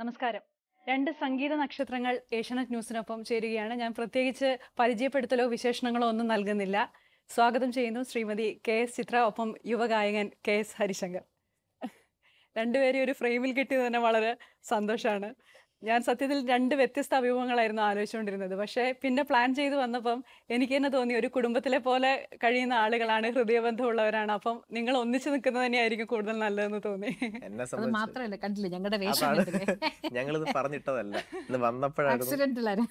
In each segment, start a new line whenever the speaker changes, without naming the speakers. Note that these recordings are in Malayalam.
നമസ്കാരം രണ്ട് സംഗീത നക്ഷത്രങ്ങൾ ഏഷ്യാനെറ്റ് ന്യൂസിനൊപ്പം ചേരുകയാണ്
ഞാൻ പ്രത്യേകിച്ച് പരിചയപ്പെടുത്തലോ വിശേഷണങ്ങളോ ഒന്നും നൽകുന്നില്ല സ്വാഗതം ചെയ്യുന്നു ശ്രീമതി കെ എസ് ചിത്ര ഒപ്പം യുവഗായകൻ കെ എസ് ഹരിശങ്കർ രണ്ടുപേരെയും ഒരു ഫ്രെയിമിൽ കിട്ടിയത് തന്നെ വളരെ സന്തോഷമാണ് ഞാൻ സത്യത്തിൽ രണ്ട് വ്യത്യസ്ത അഭിമുഖങ്ങളായിരുന്നു ആലോചിച്ചുകൊണ്ടിരുന്നത് പക്ഷേ പിന്നെ പ്ലാൻ ചെയ്ത് വന്നപ്പം എനിക്ക് തന്നെ തോന്നി ഒരു കുടുംബത്തിലെ പോലെ കഴിയുന്ന ആളുകളാണ് ഹൃദയബന്ധമുള്ളവരാണ് അപ്പം നിങ്ങൾ ഒന്നിച്ചു നിൽക്കുന്നത് തന്നെയായിരിക്കും കൂടുതൽ നല്ലതെന്ന് തോന്നി കണ്ടില്ല ഞങ്ങളുടെ ഞങ്ങളിത് പറഞ്ഞിട്ടതല്ല വന്നപ്പോഴാണ്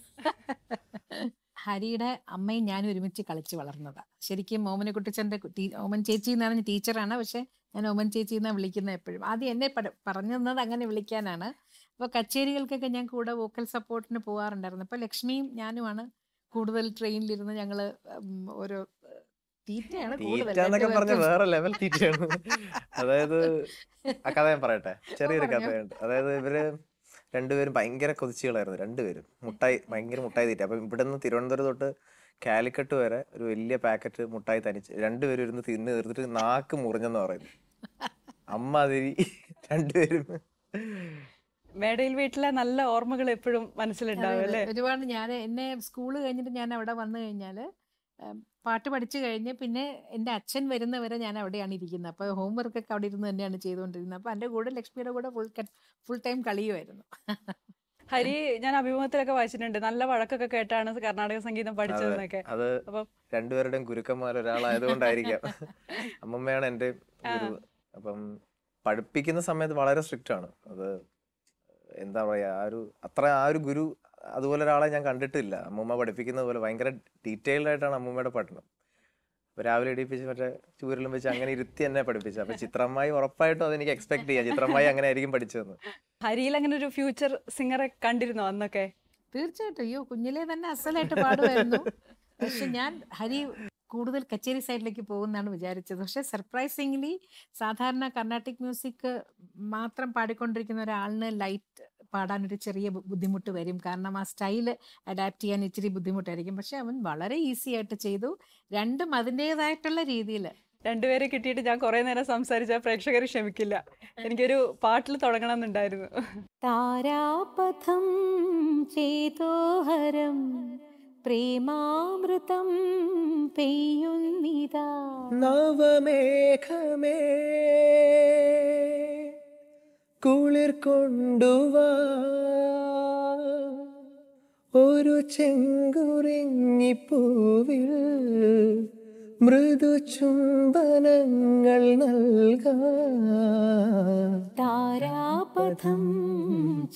ഹരിയുടെ അമ്മയും ഞാനും ഒരുമിച്ച് കളിച്ച് വളർന്നതാ ശരിക്കും മോമന കുട്ടിച്ചന്റെ ഓമൻ ചേച്ചി എന്ന് പറഞ്ഞ ടീച്ചറാണ് പക്ഷെ ഞാൻ ഓമൻ ചേച്ചി എന്നാണ് വിളിക്കുന്നത് എപ്പോഴും ആദ്യം എന്നെ പറഞ്ഞു തന്നത് അങ്ങനെ വിളിക്കാനാണ് അപ്പോൾ കച്ചേരികൾക്കൊക്കെ ഞാൻ കൂടെ വോക്കൽ സപ്പോർട്ടിന് പോകാറുണ്ടായിരുന്നു അപ്പോൾ ലക്ഷ്മിയും ഞാനുമാണ് കൂടുതൽ ട്രെയിനിലിരുന്ന് ഞങ്ങൾ ഓരോ തീറ്റയാണ് കൂടുതൽ വേറെ
ലെവൽ തീറ്റയാണ് അതായത് ആ കഥ ഞാൻ പറയട്ടെ ചെറിയൊരു കഥയുണ്ട് അതായത് ഇവര് രണ്ടുപേരും ഭയങ്കര കൊതിച്ചുകളായിരുന്നു രണ്ടുപേരും മുട്ടായി ഭയങ്കര മുട്ടായി തീറ്റ അപ്പം ഇവിടുന്ന് തിരുവനന്തപുരം തൊട്ട് കാലിക്കട്ട് വരെ ഒരു വലിയ പാക്കറ്റ് മുട്ടായി തനിച്ച് രണ്ടുപേരും ഇരുന്ന് തിന്ന് തീർത്തിട്ട് നാക്ക് മുറിഞ്ഞെന്ന് പറയുന്നു അമ്മ അതിരി രണ്ടുപേരും
മേടയിൽ വീട്ടിലെ നല്ല ഓർമ്മകൾ എപ്പോഴും മനസ്സിലുണ്ടാവും ഒരുപാട് ഞാൻ എന്നെ
സ്കൂൾ കഴിഞ്ഞിട്ട് ഞാൻ അവിടെ വന്നു കഴിഞ്ഞാൽ പാട്ട് പഠിച്ചു കഴിഞ്ഞ് പിന്നെ എൻ്റെ അച്ഛൻ വരുന്നവരെ ഞാൻ അവിടെയാണ് ഇരിക്കുന്നത് അപ്പോൾ ഹോംവർക്ക് ഒക്കെ അവിടെ ഇരുന്ന് തന്നെയാണ് ചെയ്തുകൊണ്ടിരുന്നത് അപ്പോൾ എൻ്റെ കൂടെ ലക്ഷ്മിയുടെ കൂടെ ഫുൾ
ഫുൾ ടൈം കളിയുമായിരുന്നു ഹരി ഞാൻ അഭിമുഖത്തിലൊക്കെ വായിച്ചിട്ടുണ്ട് നല്ല വഴക്കൊക്കെ കേട്ടാണ് കർണാടക സംഗീതം പഠിച്ചതെന്നൊക്കെ
അത് രണ്ടുപേരുടെ ഗുരുക്കന്മാർ ഒരാളായതുകൊണ്ടായിരിക്കാം അമ്മമ്മയാണ് എൻ്റെ അപ്പം പഠിപ്പിക്കുന്ന സമയത്ത് വളരെ സ്ട്രിക്റ്റ് ആണ് അത് എന്താ പറയുക ആ ഒരു അത്ര ആ ഒരു ഗുരു അതുപോലെ ഒരാളെ ഞാൻ കണ്ടിട്ടില്ല അമ്മൂമ്മ പഠിപ്പിക്കുന്നത് പോലെ ഭയങ്കര ഡീറ്റെയിൽഡ് ആയിട്ടാണ് അമ്മൂമ്മയുടെ പഠനം അപ്പോൾ രാവിലെ എടുപ്പിച്ച് മറ്റേ ചൂരിലും വെച്ച് അങ്ങനെ ഇരുത്തി എന്നെ പഠിപ്പിച്ചു അപ്പോൾ ചിത്രമായി ഉറപ്പായിട്ടും അതെനിക്ക് എക്സ്പെക്ട് ചെയ്യാം ചിത്രമായി അങ്ങനെ ആയിരിക്കും പഠിച്ചതെന്ന്
ഹരിയിൽ അങ്ങനെ ഒരു ഫ്യൂച്ചർ സിംഗറെ കണ്ടിരുന്നോ അന്നൊക്കെ തീർച്ചയായിട്ടും അയ്യോ കുഞ്ഞിലെ തന്നെ
അസലായിട്ട് പാടുമായിരുന്നു പക്ഷെ ഞാൻ ഹരി കൂടുതൽ കച്ചേരി സൈഡിലേക്ക് പോകുന്നതാണ് വിചാരിച്ചത് പക്ഷെ സർപ്രൈസിംഗ്ലി സാധാരണ കർണാട്ടിക് മ്യൂസിക് മാത്രം പാടിക്കൊണ്ടിരിക്കുന്ന ഒരാളിന് ലൈറ്റ് പാടാനൊരു ചെറിയ ബുദ്ധിമുട്ട് വരും കാരണം ആ സ്റ്റൈൽ അഡാപ്റ്റ് ചെയ്യാൻ ഇച്ചിരി ബുദ്ധിമുട്ടായിരിക്കും പക്ഷെ അവൻ വളരെ ഈസി ആയിട്ട് ചെയ്തു രണ്ടും അതിൻ്റെതായിട്ടുള്ള രീതിയിൽ
രണ്ടുപേരെ കിട്ടിയിട്ട് ഞാൻ കുറേ നേരം സംസാരിച്ചാൽ പ്രേക്ഷകർ ക്ഷമിക്കില്ല എനിക്കൊരു പാട്ടിൽ തുടങ്ങണമെന്നുണ്ടായിരുന്നു
താരാപഥം ചേതോഹരം പ്രേമാമൃതം പെയ്യുന്നിതാ
നവമേഘമേ കുളിർ കൊണ്ടുവാ ഒരു ചെങ്കുറിഞ്ഞിപ്പൂവിൽ മൃദു ചുംബനങ്ങൾ നൽക താരാപഥം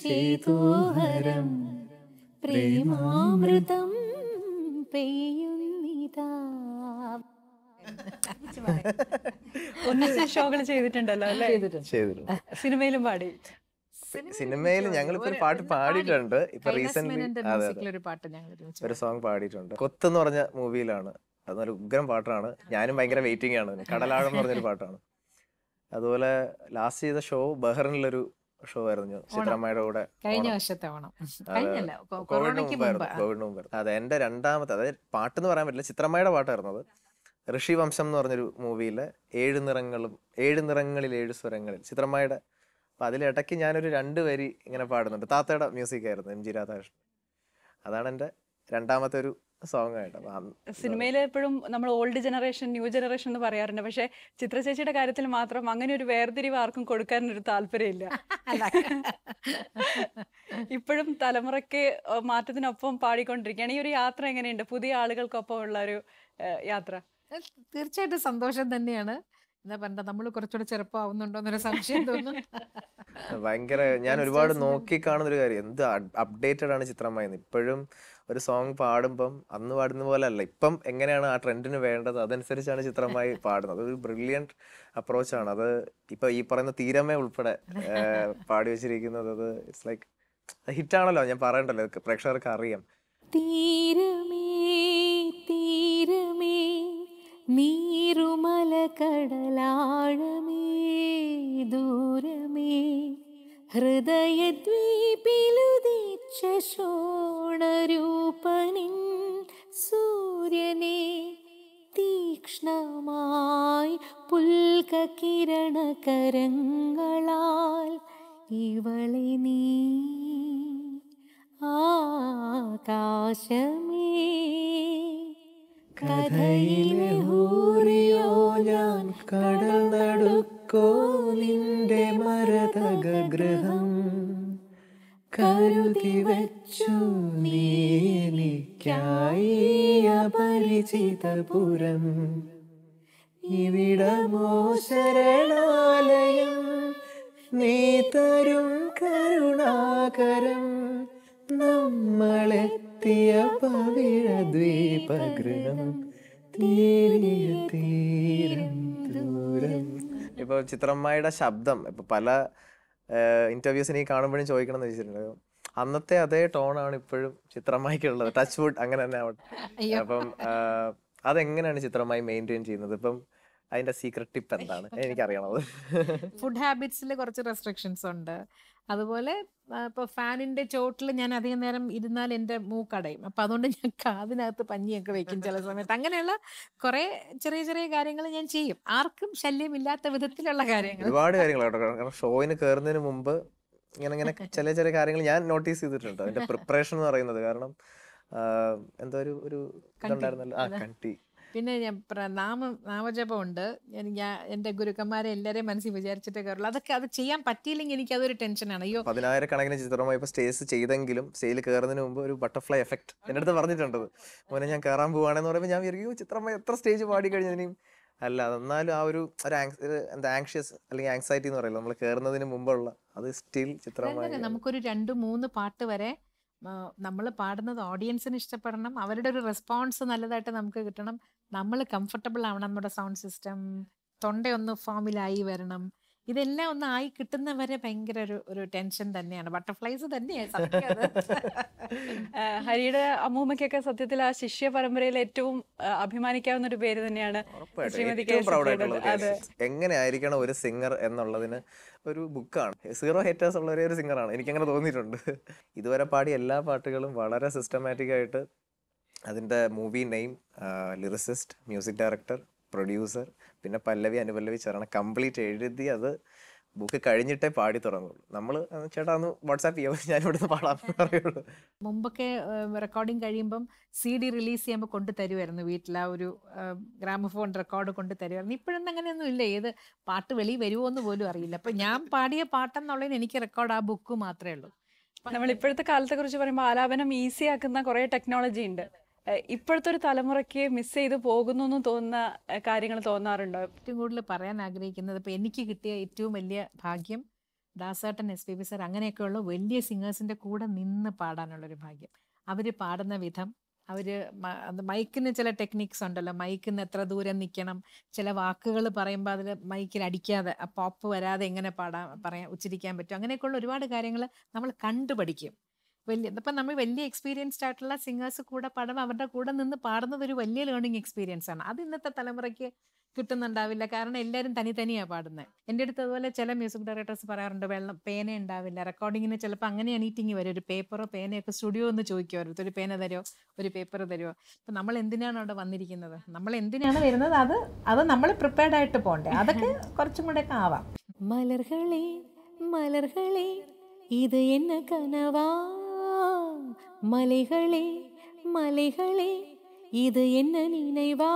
ചേതോഹരം പ്രേമാമൃതം
ഷോകൾ
ചെയ്തിട്ടുണ്ടല്ലോ അല്ലേ
സിനിമയിലും പാടി
സിനിമയിൽ ഞങ്ങൾ ഒരു പാട്ട് പാടിയിട്ടുണ്ട് ഇപ്പൊ റീസെന്റ് ഒരു സോങ് പാടിയിട്ടുണ്ട് കൊത്ത് എന്ന് പറഞ്ഞ മൂവിയിലാണ് അത് നല്ല ഉഗ്രം പാട്ടാണ് ഞാനും ഭയങ്കര വെയിറ്റിംഗ് ആണ് കടലാഴം എന്ന് പറഞ്ഞൊരു പാട്ടാണ് അതുപോലെ ലാസ്റ്റ് ചെയ്ത ഷോ ബഹ്റിനുള്ളൊരു ഷോ ആയിരുന്നു ചിത്രമ്മയുടെ കൂടെ കഴിഞ്ഞ
വർഷത്തെ ഓണം കോവിഡിന് മുമ്പായിരുന്നു
അതെ എന്റെ രണ്ടാമത്തെ അതായത് പാട്ടെന്ന് പറയാൻ പറ്റില്ല ചിത്രമ്മയുടെ പാട്ടായിരുന്നു അത് ഋഷി വംശം എന്ന് പറഞ്ഞൊരു മൂവിയിലെ ഏഴ് നിറങ്ങളും ഏഴ് നിറങ്ങളിൽ ഏഴ് സ്വരങ്ങളിൽ ചിത്രമ്മയുടെ അപ്പൊ അതിലിടയ്ക്ക് ഞാനൊരു രണ്ട് വരി ഇങ്ങനെ പാടുന്നുണ്ട് താത്തയുടെ മ്യൂസിക് ആയിരുന്നു എം ജി രാധാകൃഷ്ണൻ അതാണ് എൻ്റെ രണ്ടാമത്തെ ഒരു സോങ് ആയിട്ട് സിനിമയിൽ
എപ്പോഴും നമ്മൾ ഓൾഡ് ജനറേഷൻ ന്യൂ ജനറേഷൻ എന്ന് പറയാറുണ്ട് പക്ഷെ ചിത്രചേച്ചിയുടെ കാര്യത്തിൽ മാത്രം അങ്ങനെ ഒരു വേർതിരിവ് ആർക്കും കൊടുക്കാനൊരു താല്പര്യമില്ല ഇപ്പോഴും തലമുറയ്ക്ക് മാറ്റത്തിനൊപ്പം പാടിക്കൊണ്ടിരിക്കുകയാണ് ഈ ഒരു യാത്ര എങ്ങനെയുണ്ട് പുതിയ ആളുകൾക്കൊപ്പം ഉള്ള ഒരു യാത്ര
തീർച്ചയായിട്ടും സന്തോഷം തന്നെയാണ് എന്നാ പറഞ്ഞ നമ്മൾ കുറച്ചുകൂടെ ചെറുപ്പമാവുന്നുണ്ടോ എന്നൊരു സംശയം തോന്നുന്നു
ഭയങ്കര ഞാൻ ഒരുപാട് നോക്കി കാണുന്ന ഒരു കാര്യം എന്ത് അപ്ഡേറ്റഡ് ആണ് ചിത്രമായി ഇപ്പോഴും ഒരു സോങ് പാടുമ്പം അന്ന് പാടുന്ന പോലെ അല്ല ഇപ്പം എങ്ങനെയാണ് ആ ട്രെൻഡിന് വേണ്ടത് അതനുസരിച്ചാണ് ചിത്രമായി പാടുന്നത് അതൊരു ബ്രില്യൻറ്റ് അപ്രോച്ചാണ് അത് ഇപ്പൊ ഈ പറയുന്ന തീരമേ ഉൾപ്പെടെ പാടി വെച്ചിരിക്കുന്നത് അത് ഇറ്റ്സ് ലൈക്ക് ഹിറ്റാണല്ലോ ഞാൻ പറയണ്ടല്ലോ പ്രേക്ഷകർക്ക് അറിയാം
തീരമേ നീരുമല കടലാഴമേ ദൂരമേ ഹൃദയദ്വീപിലുതീ ശോണരൂപനിൻ സൂര്യനെ തീക്ഷ്ണമായി പുൽകിരണകരങ്ങളാൽ ഇവളെ നീ ആകാശമേ കഥയിലെ
ഹൂറിയോ ഞാൻ കടൽ നടുക്കോ നിൻ കരുതി വച്ചു നീനിക്കായി പുരം ഇവിടമോ ശരണാലയം നീ തരും കരുണാകരം നമ്മളെത്തിയ പവിഴ ദ്വീപഗ്രഹം തീരിയ തീരം
ദൂരം ഇപ്പോൾ ചിത്രമ്മയുടെ ശബ്ദം ഇപ്പോൾ പല ഇന്റർവ്യൂസിനെ കാണുമ്പോഴും ചോദിക്കണം എന്ന് വെച്ചിട്ടുണ്ട് അന്നത്തെ അതേ ടോണാണ് ഇപ്പോഴും ചിത്രമായിക്കുള്ളത് ടച്ച് വുഡ് അങ്ങനെ തന്നെ ആവട്ടെ അപ്പം അതെങ്ങനെയാണ് ചിത്രമായി മെയിൻറ്റെയിൻ ചെയ്യുന്നത് ഇപ്പം അതിന്റെ സീക്രട്ട് ടിപ്പ് എന്താണ് എനിക്കറിയണത്
ഫുഡ് ഹാബിറ്റ്സിൽ കുറച്ച് റെസ്ട്രിക്ഷൻസ് ഉണ്ട് അതുപോലെ ഇപ്പോൾ ഫാനിന്റെ ചോട്ടിൽ ഞാൻ അധികം നേരം ഇരുന്നാൽ എൻ്റെ മൂക്കടയും അപ്പം അതുകൊണ്ട് ഞാൻ കാതിനകത്ത് പഞ്ഞിയൊക്കെ വെക്കും ചില സമയത്ത് അങ്ങനെയുള്ള കുറേ ചെറിയ ചെറിയ കാര്യങ്ങൾ ഞാൻ ചെയ്യും ആർക്കും ശല്യമില്ലാത്ത വിധത്തിലുള്ള കാര്യങ്ങൾ ഒരുപാട്
കാര്യങ്ങൾ ഷോയിന് കയറുന്നതിന് മുമ്പ് ഇങ്ങനെ ഇങ്ങനെ ചില ചെറിയ കാര്യങ്ങൾ ഞാൻ നോട്ടീസ് ചെയ്തിട്ടുണ്ട് അതിന്റെ പ്രിപ്പറേഷൻ എന്ന് പറയുന്നത് കാരണം എന്തോ ഒരു ഒരു ഇതുണ്ടായിരുന്നല്ലോ ആ കണ്ടി
പിന്നെ ഞാൻ നാമ നാമജപമുണ്ട് ഞാൻ എൻ്റെ ഗുരുക്കന്മാരെ എല്ലാവരെയും മനസ്സിൽ വിചാരിച്ചിട്ടേ കയറുള്ളൂ അതൊക്കെ അത് ചെയ്യാൻ പറ്റിയില്ലെങ്കിൽ എനിക്ക് അതൊരു ടെൻഷനാണ്
അയ്യോ
പതിനായിരക്കണക്കിന് ചിത്രമായി ഇപ്പോൾ സ്റ്റേജ് ചെയ്തെങ്കിലും സ്റ്റേജിൽ കയറുന്നതിന് മുമ്പ് ഒരു ബട്ടർഫ്ലൈ എഫക്ട് എൻ്റെ അടുത്ത് പറഞ്ഞിട്ടുണ്ട് മോനെ ഞാൻ കയറാൻ പോവാണെന്ന് പറയുമ്പോൾ ഞാൻ വിചാരിക്കും ചിത്രമായി എത്ര സ്റ്റേജ് പാടി കഴിഞ്ഞതിനും അല്ല എന്നാലും ആ ഒരു ഒരു എന്താ ആങ്ഷ്യസ് അല്ലെങ്കിൽ ആങ്സൈറ്റി എന്ന് പറയില്ല നമ്മൾ കയറുന്നതിന് മുമ്പുള്ള അത് സ്റ്റിൽ ചിത്രമായി
നമുക്കൊരു രണ്ട് മൂന്ന് പാട്ട് വരെ നമ്മൾ പാടുന്നത് ഓഡിയൻസിന് ഇഷ്ടപ്പെടണം അവരുടെ ഒരു റെസ്പോൺസ് നല്ലതായിട്ട് നമുക്ക് കിട്ടണം നമ്മൾ കംഫർട്ടബിൾ ആവണം നമ്മുടെ സൗണ്ട് സിസ്റ്റം തൊണ്ടയൊന്ന് ഫോമിലായി വരണം ഇതെല്ലാം ഒന്ന് ആയി കിട്ടുന്നവരെ ഭയങ്കര ഒരു ഒരു ടെൻഷൻ
തന്നെയാണ് ബട്ടർഫ്ലൈസ് തന്നെയാണ് ഹരിയുടെ അമ്മൂമ്മയ്ക്കൊക്കെ സത്യത്തിൽ ആ ശിഷ്യ പരമ്പരയിൽ ഏറ്റവും അഭിമാനിക്കാവുന്ന ഒരു പേര് തന്നെയാണ്
അതെ എങ്ങനെ ഒരു സിംഗർ എന്നുള്ളതിന് ഒരു ബുക്കാണ് സീറോ ഹേറ്റേഴ്സ് ഉള്ള ഒരു സിംഗറാണ് എനിക്കങ്ങനെ തോന്നിയിട്ടുണ്ട് ഇതുവരെ പാടിയ എല്ലാ പാട്ടുകളും വളരെ സിസ്റ്റമാറ്റിക് ആയിട്ട് അതിൻ്റെ movie name lyricist music director producer പിന്നെ പല്ലവി അനുപല്ലവി ചരണം കംപ്ലീറ്റ് എഴുതി അത് ബുക്ക് കഴിഞ്ഞിട്ടേ പാടി തുടങ്ങുള്ളൂ നമ്മൾ ചേട്ടാ ഒന്ന് വാട്സാപ്പ് ചെയ്യാം ഞാൻ ഇവിടുന്ന് പാടാൻ പറയുള്ളൂ
മുമ്പൊക്കെ റെക്കോർഡിങ് കഴിയുമ്പം സി ഡി റിലീസ് ചെയ്യുമ്പോൾ കൊണ്ടു തരുമായിരുന്നു വീട്ടിൽ ആ ഒരു ഗ്രാമഫോൺ റെക്കോർഡ് കൊണ്ട് തരുമായിരുന്നു ഇപ്പോഴൊന്നും അങ്ങനെയൊന്നും ഇല്ല ഏത് പാട്ട് വെളി വരുമോ എന്ന് പോലും അറിയില്ല അപ്പൊ ഞാൻ പാടിയ പാട്ടെന്നുള്ളതിന് എനിക്ക് റെക്കോർഡ് ആ
ബുക്ക് മാത്രമേ ഉള്ളൂ നമ്മൾ ഇപ്പോഴത്തെ കാലത്തെ കുറിച്ച് പറയുമ്പോൾ ആലാപനം ഈസി ആക്കുന്ന കുറേ ടെക്നോളജി ഉണ്ട് ഇപ്പോഴത്തെ ഒരു തലമുറയ്ക്ക് മിസ് ചെയ്ത് പോകുന്നു എന്ന് തോന്നുന്ന കാര്യങ്ങൾ തോന്നാറുണ്ടോ ഏറ്റവും
കൂടുതൽ പറയാൻ ആഗ്രഹിക്കുന്നത് ഇപ്പം എനിക്ക് കിട്ടിയ ഏറ്റവും വലിയ ഭാഗ്യം ദാസേട്ടൻ എസ് പി ബി സാർ അങ്ങനെയൊക്കെയുള്ള വലിയ സിംഗേഴ്സിൻ്റെ കൂടെ നിന്ന് പാടാനുള്ളൊരു ഭാഗ്യം അവർ പാടുന്ന വിധം അവർ മൈക്കിന് ചില ടെക്നിക്സ് ഉണ്ടല്ലോ മൈക്കിന് എത്ര ദൂരം നിൽക്കണം ചില വാക്കുകൾ പറയുമ്പോൾ അതിൽ മൈക്കിൽ അടിക്കാതെ പോപ്പ് വരാതെ എങ്ങനെ പാടാൻ പറയാൻ ഉച്ചരിക്കാൻ പറ്റും അങ്ങനെയൊക്കെയുള്ള ഒരുപാട് കാര്യങ്ങൾ നമ്മൾ കണ്ടുപഠിക്കും വലിയ ഇപ്പം നമ്മൾ വലിയ എക്സ്പീരിയൻസ്ഡ് ആയിട്ടുള്ള സിംഗേഴ്സ് കൂടെ പാടും അവരുടെ കൂടെ നിന്ന് പാടുന്നത് ഒരു വലിയ ലേണിംഗ് എക്സ്പീരിയൻസ് ആണ് അത് ഇന്നത്തെ തലമുറയ്ക്ക് കിട്ടുന്നുണ്ടാവില്ല കാരണം എല്ലാവരും തനി തനിയാണ് പാടുന്നത് എൻ്റെ അടുത്ത് അതുപോലെ ചില മ്യൂസിക് ഡയറക്ടേഴ്സ് പറയാറുണ്ട് വെള്ളം പേന ഉണ്ടാവില്ല റെക്കോർഡിങ്ങിന് ചിലപ്പോൾ അങ്ങനെ എണീറ്റിങ് വരും ഒരു പേപ്പറോ പേനയൊക്കെ സ്റ്റുഡിയോ ഒന്ന് ചോദിക്കുമായിരുന്നു ഒരു പേന തരുമോ ഒരു പേപ്പർ തരുമോ അപ്പം നമ്മൾ എന്തിനാണ് അവിടെ വന്നിരിക്കുന്നത് നമ്മൾ എന്തിനാണ് വരുന്നത് അത് അത് നമ്മൾ പ്രിപ്പയർഡ് ആയിട്ട് പോകണ്ടേ അതൊക്കെ കുറച്ചും കൂടെ ഒക്കെ ആവാം
മലർഹളി മലർഹളി ഇത് എന്ന കനവാ மலைகளே மலைகளே இது என்ன நினைவா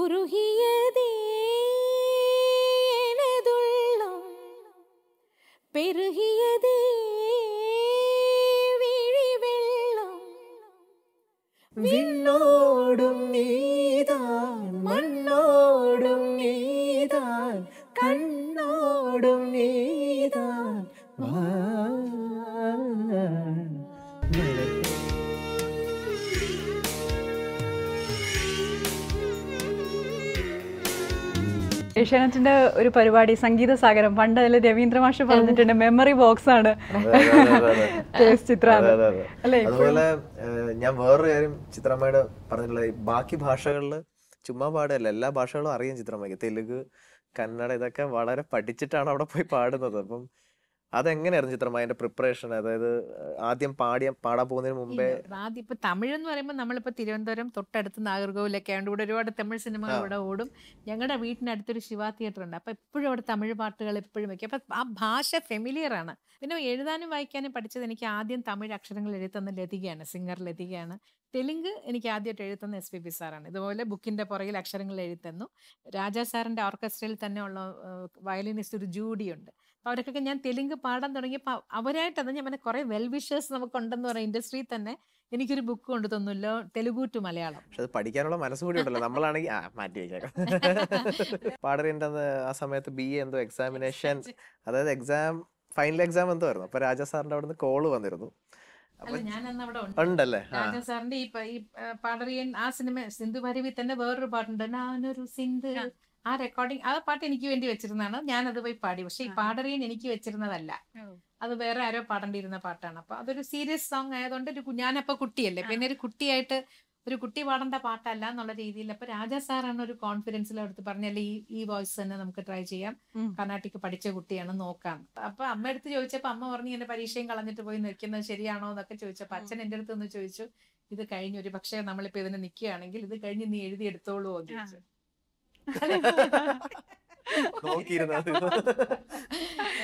உருகியதே எனதுள்ளம் பெருகியதே விழி வெள்ளம்
விண்ணோடு
ഏഷ്യാനെറ്റിന്റെ ഒരു പരിപാടി സംഗീത സാഗരം പണ്ട് അതിൽ രവീന്ദ്ര മാഷ് പറഞ്ഞിട്ടുണ്ട് മെമ്മറി ബോക്സ് ആണ് അതുപോലെ
ഞാൻ വേറൊരു കാര്യം ചിത്രമ്മയുടെ പറഞ്ഞിട്ടുള്ള ബാക്കി ഭാഷകളിൽ ചുമ്മാ പാടല്ല എല്ലാ ഭാഷകളും അറിയാം ചിത്രമ്മയ്ക്ക് തെലുങ്ക് കന്നഡ ഇതൊക്കെ വളരെ പഠിച്ചിട്ടാണ് അവിടെ പോയി പാടുന്നത് അപ്പം അതെങ്ങനെയായിരുന്നു ചിത്രം അതിന്റെ പ്രിപ്പറേഷൻ അതായത് ആദ്യം പാടിയ പാടാൻ പോകുന്നതിന് മുമ്പേ
ആദ്യം ഇപ്പൊ തമിഴ് എന്ന് പറയുമ്പോൾ നമ്മളിപ്പോ തിരുവനന്തപുരം തൊട്ടടുത്ത് നാഗർകോവിലൊക്കെ ആയതുകൊണ്ട് ഇവിടെ ഒരുപാട് തമിഴ് സിനിമകൾ ഇവിടെ ഓടും ഞങ്ങളുടെ വീട്ടിനടുത്തൊരു ശിവ തിയേറ്റർ ഉണ്ട് അപ്പൊ എപ്പോഴും അവിടെ തമിഴ് പാട്ടുകൾ എപ്പോഴും വെക്കും അപ്പൊ ആ ഭാഷ ഫെമിലിയർ ആണ് പിന്നെ എഴുതാനും വായിക്കാനും പഠിച്ചത് എനിക്ക് ആദ്യം തമിഴ് അക്ഷരങ്ങൾ എഴുതുന്ന ലതികയാണ് സിംഗർ ലതികയാണ് തെലുങ്ക് എനിക്ക് ആദ്യമായിട്ട് എഴുതുന്ന എസ് പി ബി സാറാണ് ഇതുപോലെ ബുക്കിൻ്റെ പുറകിൽ അക്ഷരങ്ങൾ എഴുതുന്നു രാജാ സാറിൻ്റെ ഓർക്കസ്ട്രയിൽ തന്നെ ഉള്ള വയലിനിസ്റ്റ് ഒരു ജൂഡിയുണ്ട് അവർക്കൊക്കെ ഞാൻ തെലുങ്ക് പാടാൻ തുടങ്ങിയപ്പോൾ അവരായിട്ടത് ഞാൻ കുറേ വെൽ വിഷേഴ്സ് നമുക്കുണ്ടെന്ന് പറയാം ഇൻഡസ്ട്രിയിൽ തന്നെ എനിക്കൊരു ബുക്ക് കൊണ്ട് തന്നല്ലോ തെലുഗു ടു മലയാളം
പക്ഷെ അത് പഠിക്കാനുള്ള മനസ്സ് കൂടി ഉണ്ടല്ലോ നമ്മളാണെങ്കിൽ മാറ്റി വെച്ചേക്കാം പാടറിൻ്റെ ആ സമയത്ത് ബി എ എന്തോ എക്സാമിനേഷൻ അതായത് എക്സാം ഫൈനൽ എക്സാം എന്തോ ആയിരുന്നു അപ്പൊ രാജാ സാറിന്റെ അവിടെ നിന്ന് കോള് വന്നിരുന്നു ഉണ്ടല്ലേ
സാറിന്റെ ഈ പാടറിയൻ ആ സിനിമ സിന്ധു ഭരവി തന്നെ വേറൊരു പാട്ടുണ്ട് ഞാനൊരു സിന്ധു ആ റെക്കോർഡിങ് ആ പാട്ട് എനിക്ക് വേണ്ടി വെച്ചിരുന്നതാണ് അത് പോയി പാടി പക്ഷെ ഈ പാടറിയൻ എനിക്ക് വെച്ചിരുന്നതല്ല അത് വേറെ ആരോ പാടേണ്ടിയിരുന്ന പാട്ടാണ് അപ്പൊ അതൊരു സീരിയസ് സോങ് ആയതുകൊണ്ട് ഒരു ഞാനപ്പോ കുട്ടിയല്ലേ പിന്നെ ഒരു കുട്ടിയായിട്ട് ഒരു കുട്ടി പാടേണ്ട പാട്ടല്ല എന്നുള്ള രീതിയിൽ അപ്പൊ രാജാ സാറാണ് ഒരു കോൺഫിഡൻസിൽ എടുത്ത് പറഞ്ഞല്ലേ ഈ ഈ വോയിസ് തന്നെ നമുക്ക് ട്രൈ ചെയ്യാം കർണാട്ടിക് പഠിച്ച കുട്ടിയാണ് നോക്കാം അപ്പൊ അമ്മ എടുത്ത് ചോദിച്ചപ്പോ അമ്മ പറഞ്ഞു എന്റെ പരീക്ഷയും കളഞ്ഞിട്ട് പോയി നിൽക്കുന്നത് ശരിയാണോ എന്നൊക്കെ ചോദിച്ചപ്പോ അച്ഛൻ എന്റെ അടുത്ത് നിന്ന് ചോദിച്ചു ഇത് കഴിഞ്ഞ് ഒരു പക്ഷേ നമ്മളിപ്പോ ഇതിന് നിൽക്കുകയാണെങ്കിൽ ഇത് കഴിഞ്ഞ് നീ എഴുതി എടുത്തോളൂ ചോദിച്ചു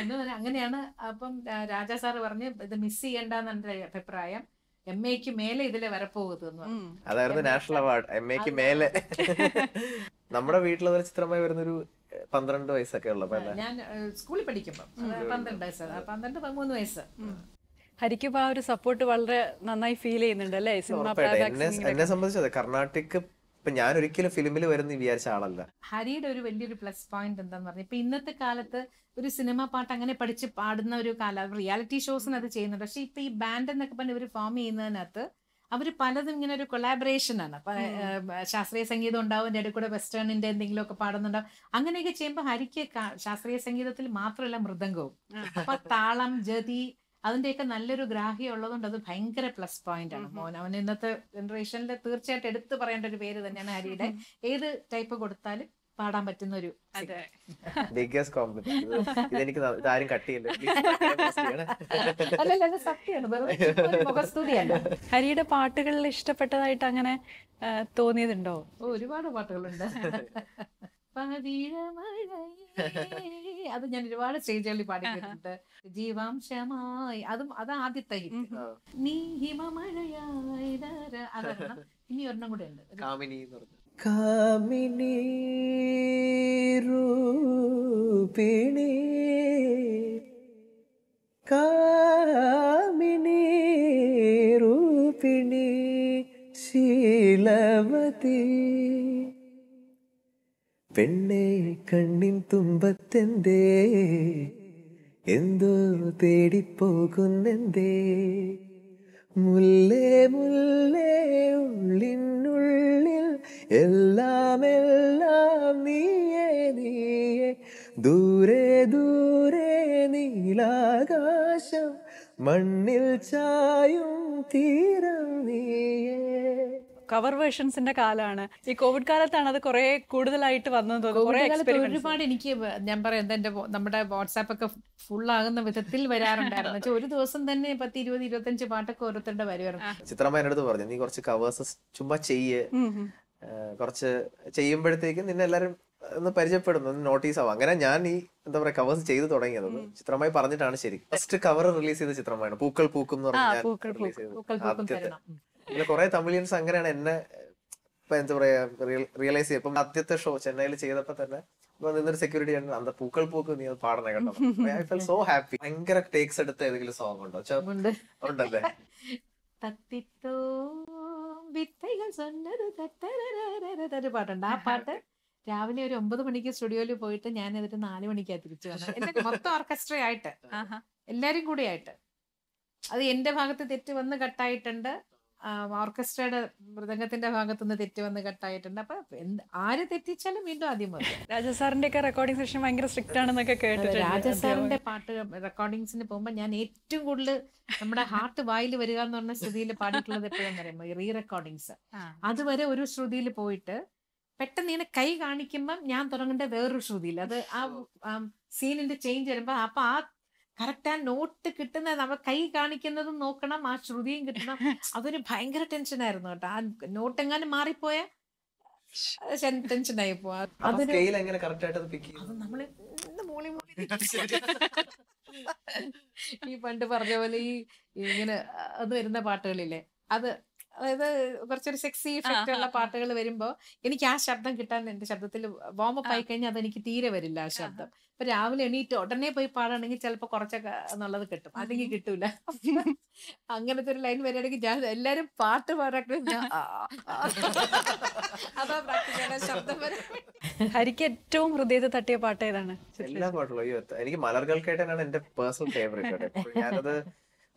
എന്ന് പറഞ്ഞാൽ അങ്ങനെയാണ് അപ്പം രാജാ സാറ് പറഞ്ഞ് ഇത് മിസ് ചെയ്യണ്ടെന്ന് എൻ്റെ അഭിപ്രായം എം എക്ക് മേലെ ഇതിലെ വരപ്പോകുന്നു അതായിരുന്നു നാഷണൽ അവാർഡ് എം എക്ക് മേലെ
നമ്മുടെ വീട്ടിലുള്ള ചിത്രമായി വരുന്നൊരു പന്ത്രണ്ട് വയസ്സൊക്കെ ഉള്ള
ഞാൻ സ്കൂളിൽ പഠിക്കുമ്പോൾ പന്ത്രണ്ട് വയസ്സ് പന്ത്രണ്ട് പതിമൂന്ന് വയസ്സ് ഹരിക്കും ആ ഒരു സപ്പോർട്ട് വളരെ നന്നായി ഫീൽ ചെയ്യുന്നുണ്ട് അല്ലേ എന്നെ
സംബന്ധിച്ചത് കർണാട്ടിക് ഇപ്പൊ ഞാൻ ഒരിക്കലും ഫിലിമിൽ വരുന്ന വിചാരിച്ച ആളല്ല
ഹരിയുടെ ഒരു വലിയൊരു പ്ലസ് പോയിന്റ് എന്താന്ന് പറഞ്ഞു ഇപ്പൊ ഇന്നത്തെ കാലത്ത് ഒരു സിനിമ പാട്ട് അങ്ങനെ പഠിച്ച് പാടുന്ന ഒരു കാല റിയാലിറ്റി ഷോസിന് അത് ചെയ്യുന്നുണ്ട് പക്ഷെ ഇപ്പൊ ഈ ബാൻഡ് എന്നൊക്കെ പറഞ്ഞ് ഒരു ഫോം ചെയ്യുന്നതിനകത്ത് അവർ പലതും ഇങ്ങനെ ഒരു കൊളാബറേഷൻ ആണ് ശാസ്ത്രീയ സംഗീതം ഉണ്ടാവും എൻ്റെ കൂടെ വെസ്റ്റേണിന്റെ എന്തെങ്കിലും ഒക്കെ പാടുന്നുണ്ടാവും അങ്ങനെയൊക്കെ ചെയ്യുമ്പോൾ ഹരിക്ക് ശാസ്ത്രീയ സംഗീതത്തിൽ മാത്രമല്ല മൃദംഗവും അപ്പൊ താളം ജതി അതിൻ്റെയൊക്കെ നല്ലൊരു ഗ്രാഹ്യം ഉള്ളതുകൊണ്ട് അത് ഭയങ്കര പ്ലസ് പോയിന്റ് ആണ് മോൻ അവൻ ഇന്നത്തെ ജനറേഷനിൽ തീർച്ചയായിട്ടും എടുത്തു പറയേണ്ട ഒരു പേര് തന്നെയാണ് ഹരിയുടെ ഏത് ടൈപ്പ് കൊടുത്താലും പാടാൻ പറ്റുന്ന ഒരു
ബിഗ്ഗസ്റ്റ്
ഹരിയുടെ പാട്ടുകളിൽ ഇഷ്ടപ്പെട്ടതായിട്ട് അങ്ങനെ തോന്നിയതുണ്ടോ
ഒരുപാട് പാട്ടുകളുണ്ട് അത് ഞാൻ ഒരുപാട് സ്റ്റേജുകളിൽ പാടിയിട്ടുണ്ട് ജീവാംശമായി അതും അത് ആദ്യത്തെ നീ ഹിമമഴയായി ഇനി ഒരെണ്ണം കൂടെ ഉണ്ട്
കാമിനി കാമിനി രൂപിണി കാമിനി രൂപിണി ശീലവതി പെണ്ണേ കണ്ണിൻ തുമ്പത്തെന്തേ എന്തോ തേടിപ്പോകുന്നെന്തേ മുല്ലേ മുല്ലേ ഉള്ളിനുള്ളിൽ എല്ലാം എല്ലാം നീയേ നീയേ ദൂരെ ദൂരെ നീലാകാശം മണ്ണിൽ ചായും തീരം
നീയേ കവർ വേർഷൻസിന്റെ കാലമാണ് ഈ കോവിഡ് കാലത്താണ് അത് കുറെ കൂടുതലായിട്ട് വന്നത് ഒരുപാട്
എനിക്ക് ഞാൻ പറയുന്നത് എന്റെ നമ്മുടെ വാട്സാപ്പ് ഒക്കെ ഫുൾ ആകുന്ന വിധത്തിൽ വരാറുണ്ടായിരുന്നു ഒരു ദിവസം തന്നെ പത്ത് ഇരുപത് ഇരുപത്തഞ്ച് പാട്ടൊക്കെ ഓരോരുത്തരുടെ വരുമായിരുന്നു
ചിത്രമ്മ എന്നോട് പറഞ്ഞു നീ കുറച്ച് കവേഴ്സ് ചുമ്മാ ചെയ്യേ കുറച്ച് ചെയ്യുമ്പോഴത്തേക്കും നിന്നെ എല്ലാരും ഒന്ന് പരിചയപ്പെടുന്നു നോട്ടീസ് ആവും അങ്ങനെ ഞാൻ ഈ എന്താ പറയാ കവേഴ്സ് ചെയ്തു തുടങ്ങിയത് ചിത്രമായി പറഞ്ഞിട്ടാണ് ശരി ഫസ്റ്റ് കവർ റിലീസ് ചെയ്ത ചിത്രമാണ് പൂക്കൾ പൂക്കും എന്ന് പറഞ്ഞാൽ പിന്നെ കുറെ തമിഴിയൻസ് അങ്ങനെയാണ് എന്നെ ഇപ്പൊ എന്താ പറയാ റിയലൈസ് ചെയ്യുക ആദ്യത്തെ ഷോ ചെന്നൈയിൽ ചെയ്തപ്പോ തന്നെ നിന്നൊരു സെക്യൂരിറ്റി ആണ് അന്ത പൂക്കൾ പൂക്ക് നീ അത് പാടണേ കേട്ടോ ഐ ഫെൽ സോ ഹാപ്പി ഭയങ്കര ടേക്സ് എടുത്ത ഏതെങ്കിലും സോങ് ഉണ്ടോ ഉണ്ടല്ലേ
പാട്ടുണ്ട് ആ പാട്ട് രാവിലെ ഒരു ഒമ്പത് മണിക്ക് സ്റ്റുഡിയോയിൽ പോയിട്ട് ഞാൻ എന്നിട്ട് നാല് മണിക്കാണ് തിരിച്ചു വന്നത് മൊത്തം ഓർക്കസ്ട്ര ആയിട്ട് എല്ലാരും കൂടി ആയിട്ട് അത് എന്റെ ഭാഗത്ത് തെറ്റ് വന്ന് കട്ടായിട്ടുണ്ട് ഓർക്കസ്ട്രയുടെ മൃദംഗത്തിന്റെ ഭാഗത്തുനിന്ന് തെറ്റ് വന്ന് കട്ടായിട്ടുണ്ട് അപ്പൊ ആര് തെറ്റിച്ചാലും വീണ്ടും ആദ്യം മതി രാജസാറിന്റെ ഒക്കെ റെക്കോർഡിംഗ് സെഷൻ ഭയങ്കര സ്ട്രിക്റ്റ് ആണെന്നൊക്കെ കേട്ടിട്ടുണ്ട് രാജസാറിന്റെ പാട്ട് റെക്കോർഡിങ്സിന് പോകുമ്പോൾ ഞാൻ ഏറ്റവും കൂടുതൽ നമ്മുടെ ഹാർട്ട് വായിൽ വരിക എന്ന് പറഞ്ഞ ശ്രുതിയിൽ പാടിയിട്ടുള്ളത് എപ്പോഴും പറയുമ്പോൾ റീ റെക്കോർഡിങ്സ് അതുവരെ ഒരു ശ്രുതിയിൽ പോയിട്ട് പെട്ടെന്ന് ഇങ്ങനെ കൈ കാണിക്കുമ്പം ഞാൻ തുടങ്ങേണ്ട വേറൊരു ശ്രുതിയിൽ അത് ആ സീനിന്റെ ചേഞ്ച് വരുമ്പോൾ അപ്പൊ ആ കറക്റ്റാ നോട്ട് കിട്ടുന്ന നമ്മൾ കൈ കാണിക്കുന്നതും നോക്കണം ആ ശ്രുതിയും കിട്ടണം അതൊരു ഭയങ്കര ടെൻഷൻ ആയിരുന്നു കേട്ടോ ആ നോട്ട് എങ്ങാനും മാറിപ്പോയ ടെൻഷനായി പോവാ ഈ പണ്ട് പറഞ്ഞ പോലെ ഈ ഇങ്ങനെ അത് വരുന്ന പാട്ടുകളില്ലേ അത് അതായത് കുറച്ചൊരു സെക്സി ഇഫക്റ്റ് ഉള്ള പാട്ടുകൾ വരുമ്പോൾ എനിക്ക് ആ ശബ്ദം കിട്ടാൻ എന്റെ ശബ്ദത്തിൽ വോമപ്പ് ആയി കഴിഞ്ഞാൽ അതെനിക്ക് തീരെ വരില്ല ആ ശബ്ദം അപ്പൊ രാവിലെ എണീറ്റ് ഉടനെ പോയി പാടാണെങ്കിൽ ചിലപ്പോൾ കുറച്ചൊക്കെ എന്നുള്ളത് കിട്ടും അല്ലെങ്കിൽ കിട്ടൂല അങ്ങനത്തെ ഒരു ലൈൻ വരികയാണെങ്കിൽ ഞാൻ എല്ലാരും പാട്ട്
പാടാക്കും ഹരിക്ക് ഏറ്റവും ഹൃദയത്തെ തട്ടിയ പാട്ട് ഏതാണ് എല്ലാ
പാട്ടുകളും എനിക്ക് മലർകൾ കേട്ടാണ് എന്റെ പേഴ്സണൽ ഫേവറേറ്റ് ഞാനത്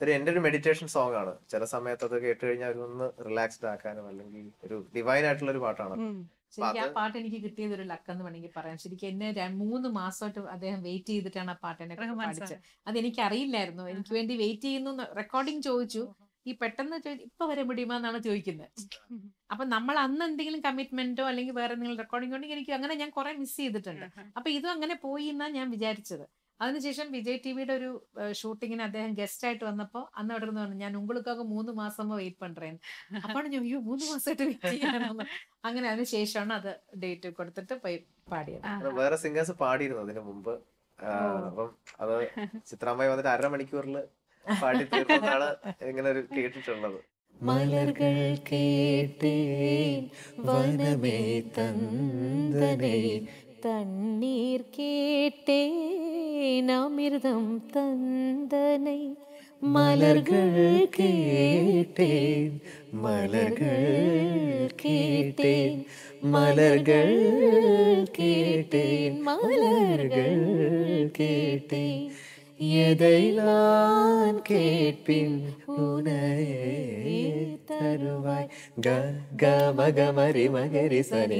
ഇത്തിരി എൻ്റെ ഒരു മെഡിറ്റേഷൻ സോങ് ആണ് ചില സമയത്ത് അത് കേട്ട് കഴിഞ്ഞാൽ ഒന്ന് റിലാക്സ്ഡ് ആക്കാനും അല്ലെങ്കിൽ ഒരു ഡിവൈൻ ആയിട്ടുള്ള ഒരു പാട്ടാണ്
ശരിക്കും ആ പാട്ട് എനിക്ക് കിട്ടിയത് ഒരു എന്ന് വേണമെങ്കിൽ പറയാം ശരിക്കും എന്നെ മൂന്ന് മാസമായിട്ട് അദ്ദേഹം വെയിറ്റ് ചെയ്തിട്ടാണ് ആ പാട്ട് എന്നെ പഠിച്ചത് അത് എനിക്ക് അറിയില്ലായിരുന്നു എനിക്ക് വേണ്ടി വെയിറ്റ് ചെയ്യുന്നു റെക്കോർഡിങ് ചോദിച്ചു ഈ പെട്ടെന്ന് ഇപ്പൊ വരെ മുടിയുമോ എന്നാണ് ചോദിക്കുന്നത് അപ്പൊ നമ്മൾ അന്ന് എന്തെങ്കിലും കമ്മിറ്റ്മെന്റോ അല്ലെങ്കിൽ വേറെ എന്തെങ്കിലും റെക്കോർഡിംഗ് ഉണ്ടെങ്കിൽ എനിക്ക് അങ്ങനെ ഞാൻ കുറെ മിസ് ചെയ്തിട്ടുണ്ട് അപ്പൊ ഇതും അങ്ങനെ പോയി എന്നാണ് ഞാൻ വിചാരിച്ചത് അതിനുശേഷം വിജയ് ടി വിയുടെ ഒരു ഷൂട്ടിങ്ങിന് അദ്ദേഹം ഗസ്റ്റ് ആയിട്ട് വന്നപ്പോൾ അന്ന് അവിടെ നിന്ന് പറഞ്ഞു ഞാൻ ഉങ്ങൾക്കൊക്കെ മൂന്ന് മാസം വെയിറ്റ് പണ്ടേന്ന് അപ്പോൾ ഞാൻ അയ്യോ മൂന്ന് മാസമായിട്ട് വെയിറ്റ് ചെയ്യാനാണെന്ന് അങ്ങനെ അതിനുശേഷമാണ് അത് ഡേറ്റ് കൊടുത്തിട്ട് പോയി പാടിയത് വേറെ
സിംഗേഴ്സ് പാടിയിരുന്നു അതിന് മുമ്പ് അപ്പം അത് ചിത്രാമ്മായി വന്നിട്ട് അരമണിക്കൂറിൽ
പാടി തീർന്നതാണ്
ഇങ്ങനെ ഒരു കേട്ടിട്ടുള്ളത്
മലർകൾ കേട്ടേ വനമേ തന്തനെ
തണ്ണീർ കേട്ടേ தேனாமிர்தம் தந்தனை மலர்கள்
கேட்டேன் மலர்கள் கேட்டேன் மலர்கள் கேட்டேன் மலர்கள் கேட்டேன் எதை நான் கேட்பின் உனையே தருவாய் க க மக மகரி சரி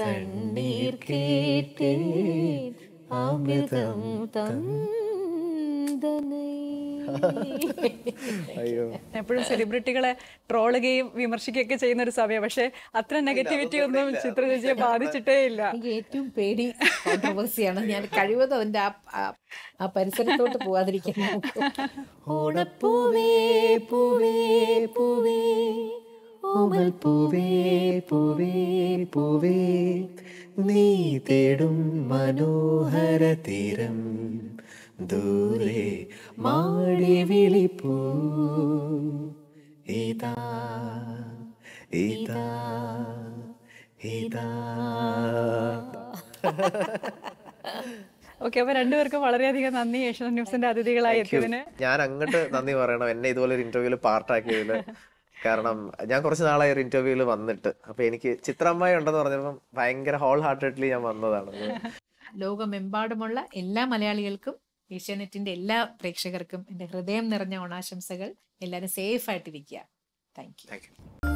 തണ്ണീർ കേട്ടേ അമൃതം
തന്തനേ
അയ്യോ
എപ്പോഴും സെലിബ്രിറ്റികളെ ട്രോളുകയും വിമർശിക്കുകയൊക്കെ ചെയ്യുന്ന ഒരു സമയം പക്ഷെ അത്ര നെഗറ്റിവിറ്റി ഒന്നും ചിത്ര ചേച്ചിയെ ബാധിച്ചിട്ടേ ഇല്ല ഏറ്റവും പേടി
കോൺട്രവേഴ്സിയാണ് ഞാൻ കഴിവതും അതിന്റെ ആ പരിസരത്തോട്ട് പോവാതിരിക്കാൻ
ഓണപ്പൂവേ പൂവേ പൂവേ ഓമൽ പൂവേ പൂവേ പൂവേ തീരം ദൂരെ മാടി വിളിപ്പൂ ഇതാ ഇതാ ഇതാ
ഓക്കെ അപ്പൊ രണ്ടുപേർക്കും വളരെയധികം നന്ദി ഏഷ്യൻ ന്യൂസിന്റെ അതിഥികളായി എത്തിയതിന്
ഞാൻ അങ്ങോട്ട് നന്ദി പറയണം എന്നെ ഇതുപോലെ ഒരു ഇന്റർവ്യൂല് പാർട്ടാക്കിയതിൽ കാരണം ഞാൻ കുറച്ച് നാളായി ഒരു ഇന്റർവ്യൂല് വന്നിട്ട് അപ്പൊ എനിക്ക് ചിത്രമ്മ ഉണ്ടെന്ന് പറഞ്ഞപ്പം ഭയങ്കര ഹോൾ ഹാർട്ടഡ്ലി ഞാൻ വന്നതാണ്
ലോകമെമ്പാടുമുള്ള എല്ലാ മലയാളികൾക്കും ഏഷ്യാനെറ്റിന്റെ എല്ലാ പ്രേക്ഷകർക്കും എൻ്റെ ഹൃദയം നിറഞ്ഞ ഓണാശംസകൾ എല്ലാവരും സേഫ് ആയിട്ടിരിക്കുക താങ്ക് യു